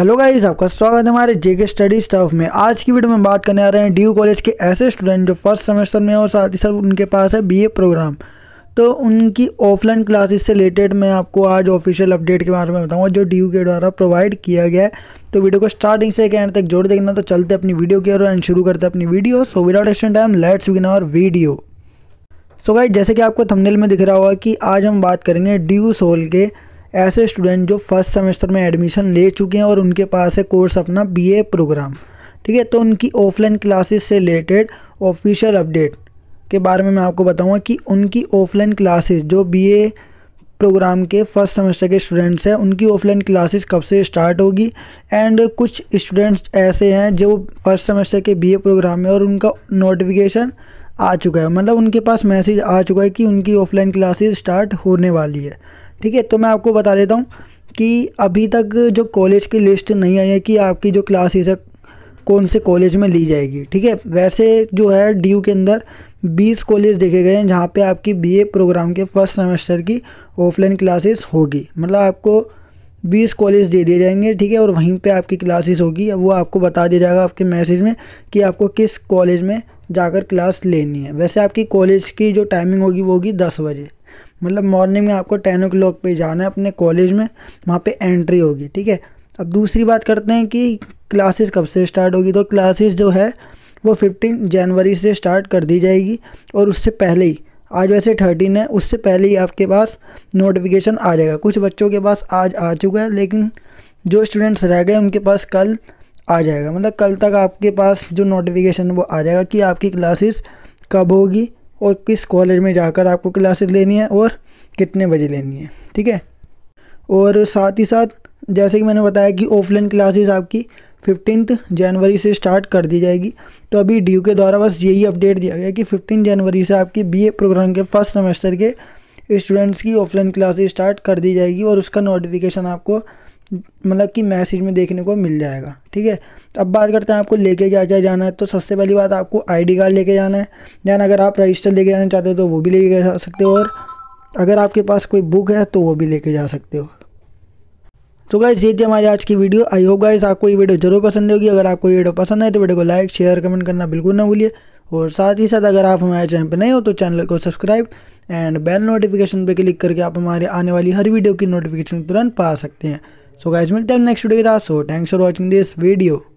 Hello guys आपका स्वागत है हमारे जेके स्टडी स्टाफ में आज की वीडियो में बात करने आ रहे हैं डी कॉलेज के ऐसे स्टूडेंट जो फर्स्ट सेमेस्टर में और साथ ही साथ उनके पास है बीए प्रोग्राम तो उनकी ऑफलाइन क्लासेस से रिलेटेड मैं आपको आज ऑफिशियल अपडेट के बारे में बताऊंगा जो डी के द्वारा प्रोवाइड किया गया है तो वीडियो को स्टार्टिंग से एंड तक जोड़ देखना तो चलते अपनी वीडियो की ओर एंड शुरू करते अपनी video so without extend time let's win our video so guys जैसे कि आपको थंबनेल में दिख रहा होगा कि आज हम बात करेंगे डी सोल के ऐसे स्टूडेंट जो फर्स्ट सेमेस्टर में एडमिशन ले चुके हैं और उनके पास है कोर्स अपना बीए प्रोग्राम ठीक है तो उनकी ऑफलाइन क्लासेस से रिलेटेड ऑफिशियल अपडेट के बारे में मैं आपको बताऊंगा कि उनकी ऑफलाइन क्लासेस जो बीए प्रोग्राम के फर्स्ट सेमेस्टर के स्टूडेंट्स हैं उनकी ऑफलाइन क्लासेस कब से स्टार्ट होगी एंड कुछ स्टूडेंट्स ऐसे हैं जो फर्स्ट सेमेस्टर के बीए प्रोग्राम में और उनका नोटिफिकेशन आ चुका है मतलब उनके पास मैसेज आ चुका है कि उनकी ऑफलाइन क्लासेस स्टार्ट होने वाली है ठीक है तो मैं आपको बता देता हूँ कि अभी तक जो कॉलेज की लिस्ट नहीं आई है कि आपकी जो क्लासेस है कौन से कॉलेज में ली जाएगी ठीक है वैसे जो है डी के अंदर 20 कॉलेज देखे गए हैं जहाँ पे आपकी बीए प्रोग्राम के फर्स्ट सेमेस्टर की ऑफलाइन क्लासेस होगी मतलब आपको 20 कॉलेज दे दिए जाएंगे ठीक है और वहीं पे आपकी क्लासेस होगी वो आपको बता दिया जाएगा आपके मैसेज में कि आपको किस कॉलेज में जाकर क्लास लेनी है वैसे आपकी कॉलेज की जो टाइमिंग होगी वो होगी दस बजे मतलब मॉर्निंग में आपको टेन ओ पे पर जाना है अपने कॉलेज में वहाँ पर एंट्री होगी ठीक है अब दूसरी बात करते हैं कि क्लासेस कब से स्टार्ट होगी तो क्लासेस जो है वो फिफ्टीन जनवरी से स्टार्ट कर दी जाएगी और उससे पहले ही आज वैसे थर्टीन है उससे पहले ही आपके पास नोटिफिकेशन आ जाएगा कुछ बच्चों के पास आज आ चुका है लेकिन जो स्टूडेंट्स रह गए उनके पास कल आ जाएगा मतलब कल तक आपके पास जो नोटिफिकेशन वो आ जाएगा कि आपकी क्लासेस कब होगी और किस कॉलेज में जाकर आपको क्लासेस लेनी है और कितने बजे लेनी है ठीक है और साथ ही साथ जैसे कि मैंने बताया कि ऑफलाइन क्लासेस आपकी फिफ्टीन जनवरी से स्टार्ट कर दी जाएगी तो अभी डी के द्वारा बस यही अपडेट दिया गया कि फिफ्टीन जनवरी से आपकी बी प्रोग्राम के फर्स्ट सेमेस्टर के स्टूडेंट्स की ऑफलाइन क्लासेस स्टार्ट कर दी जाएगी और उसका नोटिफिकेशन आपको मतलब कि मैसेज में देखने को मिल जाएगा ठीक है तो अब बात करते हैं आपको लेके क्या क्या जाना है तो सबसे पहली बात आपको आईडी कार्ड लेके जाना है यानी अगर आप रजिस्टर लेके जाना चाहते हो तो वो भी लेके जा सकते हो और अगर आपके पास कोई बुक है तो वो भी लेके जा सकते हो तो गाइज़ ये थी हमारी आज की वीडियो आई होप गाइज़ आपको ये वीडियो जरूर पसंद होगी अगर आपको ये वीडियो पसंद है तो वीडियो को लाइक शेयर कमेंट करना बिल्कुल ना भूलिए और साथ ही साथ अगर आप हमारे चैनल पर नए हो तो चैनल को सब्सक्राइब एंड बेल नोटिफिकेशन पर क्लिक करके आप हमारे आने वाली हर वीडियो की नोटिफिकेशन तुरंत पा सकते हैं So guys, we'll tell next video. So thanks for watching this video.